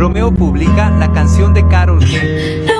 Romeo publica la canción de Carol G.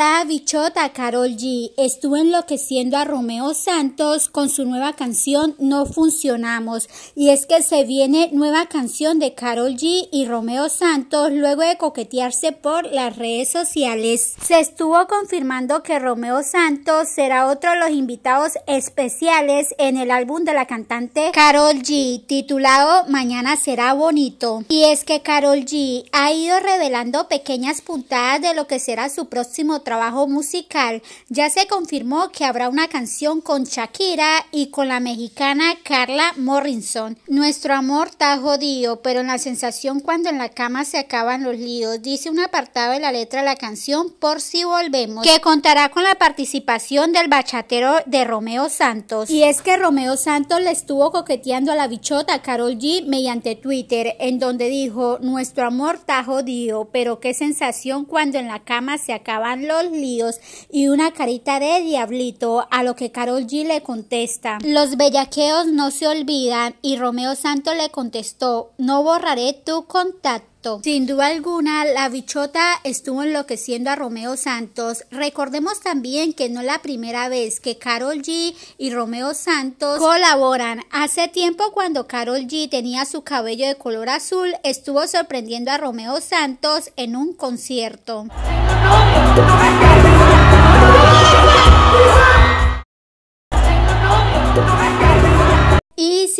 La bichota Carol G estuvo enloqueciendo a Romeo Santos con su nueva canción No Funcionamos. Y es que se viene nueva canción de Carol G y Romeo Santos luego de coquetearse por las redes sociales. Se estuvo confirmando que Romeo Santos será otro de los invitados especiales en el álbum de la cantante Carol G titulado Mañana será bonito. Y es que Carol G ha ido revelando pequeñas puntadas de lo que será su próximo trabajo musical, ya se confirmó que habrá una canción con Shakira y con la mexicana Carla Morrison. Nuestro amor está jodido, pero la sensación cuando en la cama se acaban los líos, dice un apartado de la letra de la canción Por si volvemos, que contará con la participación del bachatero de Romeo Santos. Y es que Romeo Santos le estuvo coqueteando a la bichota Carol G mediante Twitter, en donde dijo, nuestro amor está jodido, pero qué sensación cuando en la cama se acaban los líos y una carita de diablito, a lo que Carol G le contesta, los bellaqueos no se olvidan y Romeo Santo le contestó, no borraré tu contacto sin duda alguna, la bichota estuvo enloqueciendo a Romeo Santos. Recordemos también que no es la primera vez que Carol G y Romeo Santos colaboran. Hace tiempo cuando Carol G tenía su cabello de color azul, estuvo sorprendiendo a Romeo Santos en un concierto.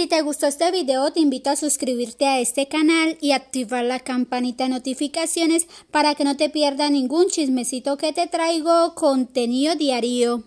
Si te gustó este video, te invito a suscribirte a este canal y activar la campanita de notificaciones para que no te pierdas ningún chismecito que te traigo contenido diario.